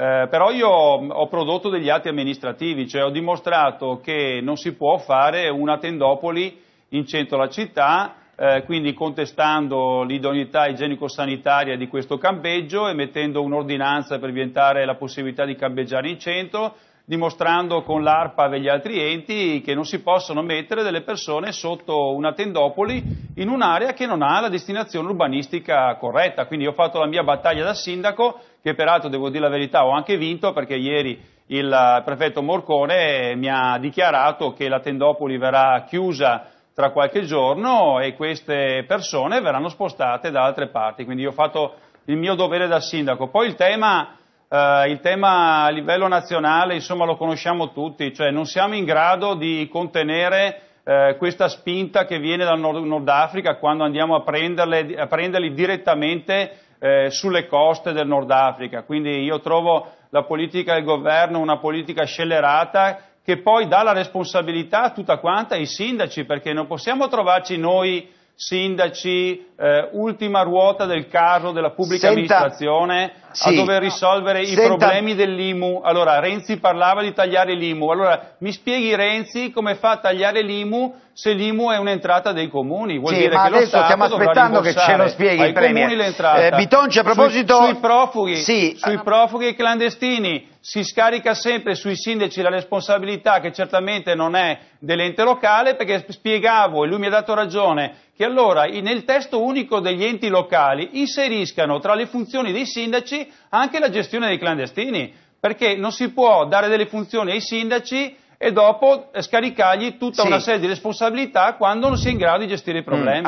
Eh, però io ho prodotto degli atti amministrativi, cioè ho dimostrato che non si può fare una tendopoli in centro alla città, eh, quindi contestando l'idoneità igienico-sanitaria di questo campeggio emettendo un'ordinanza per vietare la possibilità di campeggiare in centro, dimostrando con l'ARPA e gli altri enti che non si possono mettere delle persone sotto una tendopoli in un'area che non ha la destinazione urbanistica corretta. Quindi ho fatto la mia battaglia da sindaco, che peraltro devo dire la verità ho anche vinto perché ieri il eh, prefetto Morcone mi ha dichiarato che la tendopoli verrà chiusa tra qualche giorno e queste persone verranno spostate da altre parti. Quindi io ho fatto il mio dovere da sindaco. Poi il tema eh, il tema a livello nazionale, insomma, lo conosciamo tutti, cioè non siamo in grado di contenere eh, questa spinta che viene dal Nord, Nord Africa quando andiamo a, a prenderli direttamente eh, sulle coste del Nord Africa. Quindi io trovo la politica del governo una politica scellerata che poi dà la responsabilità tutta quanta ai sindaci, perché non possiamo trovarci noi sindaci, eh, ultima ruota del caso della pubblica Senta, amministrazione sì. a dover risolvere Senta. i problemi dell'IMU. Allora, Renzi parlava di tagliare l'IMU. Allora, mi spieghi Renzi come fa a tagliare l'IMU se l'IMU è un'entrata dei comuni? Vuol sì, dire ma che adesso stiamo aspettando che ce lo spieghi il Premier. Eh, Bitonci, a proposito... Sui, sui, profughi, sì. sui profughi clandestini si scarica sempre sui sindaci la responsabilità che certamente non è dell'ente locale perché spiegavo e lui mi ha dato ragione che allora nel testo unico degli enti locali inseriscano tra le funzioni dei sindaci anche la gestione dei clandestini perché non si può dare delle funzioni ai sindaci e dopo scaricargli tutta sì. una serie di responsabilità quando non si è in grado di gestire i problemi. Mm.